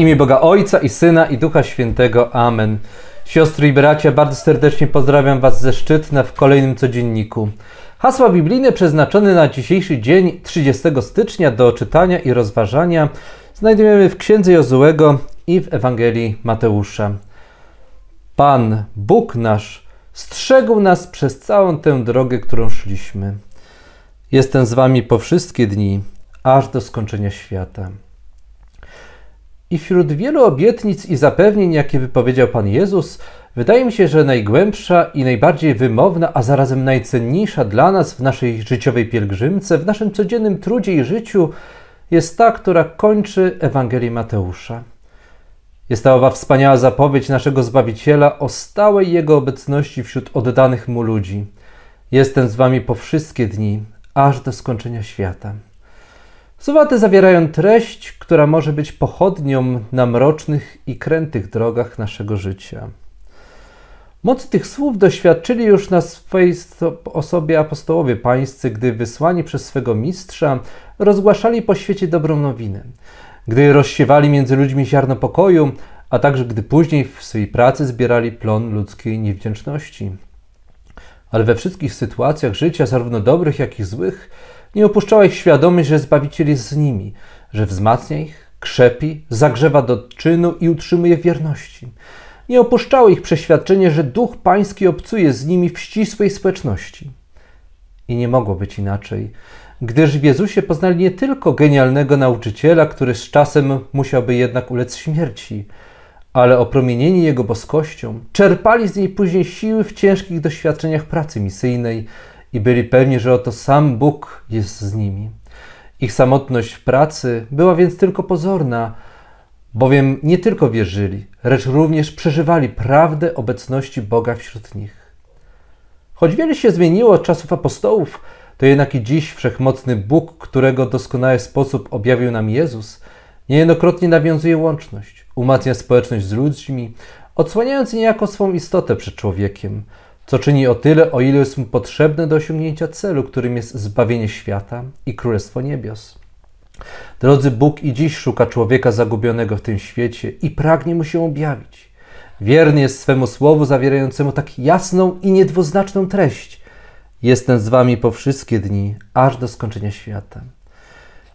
imię Boga Ojca i Syna i Ducha Świętego. Amen. Siostry i bracia, bardzo serdecznie pozdrawiam Was ze Szczytna w kolejnym codzienniku. Hasła biblijne przeznaczone na dzisiejszy dzień 30 stycznia do czytania i rozważania znajdujemy w Księdze Jozułego i w Ewangelii Mateusza. Pan, Bóg nasz, strzegł nas przez całą tę drogę, którą szliśmy. Jestem z wami po wszystkie dni, aż do skończenia świata. I wśród wielu obietnic i zapewnień, jakie wypowiedział Pan Jezus, wydaje mi się, że najgłębsza i najbardziej wymowna, a zarazem najcenniejsza dla nas w naszej życiowej pielgrzymce, w naszym codziennym trudzie i życiu, jest ta, która kończy Ewangelii Mateusza. Jest ta owa wspaniała zapowiedź naszego Zbawiciela o stałej Jego obecności wśród oddanych Mu ludzi. Jestem z Wami po wszystkie dni, aż do skończenia świata. Słowa te zawierają treść, która może być pochodnią na mrocznych i krętych drogach naszego życia. Moc tych słów doświadczyli już na swej osobie apostołowie pańscy, gdy wysłani przez swego mistrza rozgłaszali po świecie dobrą nowinę, gdy rozsiewali między ludźmi ziarno pokoju, a także gdy później w swej pracy zbierali plon ludzkiej niewdzięczności ale we wszystkich sytuacjach życia, zarówno dobrych, jak i złych, nie opuszczała ich świadomość, że Zbawiciel jest z nimi, że wzmacnia ich, krzepi, zagrzewa do czynu i utrzymuje wierności. Nie opuszczało ich przeświadczenie, że Duch Pański obcuje z nimi w ścisłej społeczności. I nie mogło być inaczej, gdyż w Jezusie poznali nie tylko genialnego nauczyciela, który z czasem musiałby jednak ulec śmierci – ale opromienieni Jego boskością, czerpali z niej później siły w ciężkich doświadczeniach pracy misyjnej i byli pewni, że oto sam Bóg jest z nimi. Ich samotność w pracy była więc tylko pozorna, bowiem nie tylko wierzyli, lecz również przeżywali prawdę obecności Boga wśród nich. Choć wiele się zmieniło od czasów apostołów, to jednak i dziś wszechmocny Bóg, którego doskonały sposób objawił nam Jezus, niejednokrotnie nawiązuje łączność – umacnia społeczność z ludźmi, odsłaniając niejako swą istotę przed człowiekiem, co czyni o tyle, o ile jest mu potrzebne do osiągnięcia celu, którym jest zbawienie świata i Królestwo Niebios. Drodzy Bóg i dziś szuka człowieka zagubionego w tym świecie i pragnie mu się objawić. Wierny jest swemu słowu zawierającemu tak jasną i niedwuznaczną treść. Jestem z wami po wszystkie dni, aż do skończenia świata.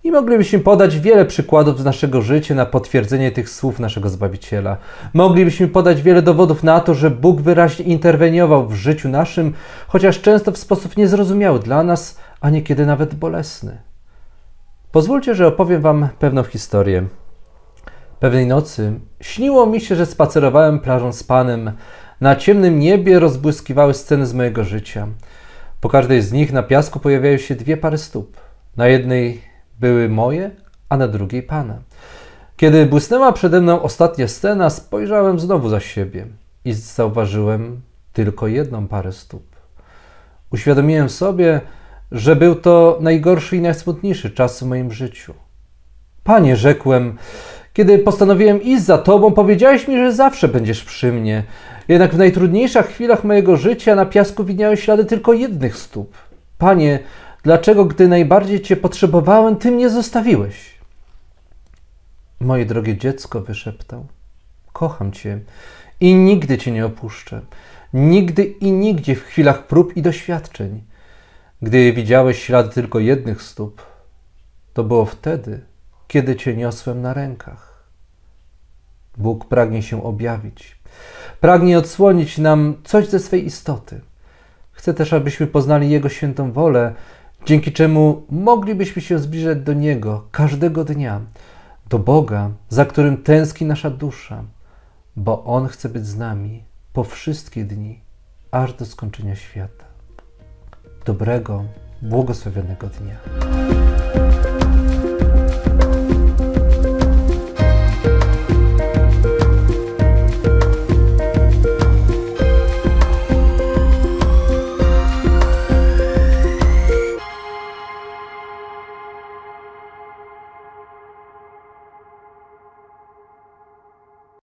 I moglibyśmy podać wiele przykładów z naszego życia na potwierdzenie tych słów naszego Zbawiciela. Moglibyśmy podać wiele dowodów na to, że Bóg wyraźnie interweniował w życiu naszym, chociaż często w sposób niezrozumiały dla nas, a niekiedy nawet bolesny. Pozwólcie, że opowiem Wam pewną historię. Pewnej nocy śniło mi się, że spacerowałem plażą z Panem. Na ciemnym niebie rozbłyskiwały sceny z mojego życia. Po każdej z nich na piasku pojawiają się dwie pary stóp. Na jednej były moje, a na drugiej Pana. Kiedy błysnęła przede mną ostatnia scena, spojrzałem znowu za siebie i zauważyłem tylko jedną parę stóp. Uświadomiłem sobie, że był to najgorszy i najsmutniejszy czas w moim życiu. Panie, rzekłem, kiedy postanowiłem iść za tobą, powiedziałeś mi, że zawsze będziesz przy mnie. Jednak w najtrudniejszych chwilach mojego życia na piasku widniały ślady tylko jednych stóp. Panie, Dlaczego, gdy najbardziej Cię potrzebowałem, Ty mnie zostawiłeś? Moje drogie dziecko, wyszeptał, kocham Cię i nigdy Cię nie opuszczę. Nigdy i nigdzie w chwilach prób i doświadczeń. Gdy widziałeś ślady tylko jednych stóp, to było wtedy, kiedy Cię niosłem na rękach. Bóg pragnie się objawić, pragnie odsłonić nam coś ze swej istoty. Chce też, abyśmy poznali Jego świętą wolę dzięki czemu moglibyśmy się zbliżać do Niego każdego dnia, do Boga, za którym tęskni nasza dusza, bo On chce być z nami po wszystkie dni, aż do skończenia świata. Dobrego, błogosławionego dnia.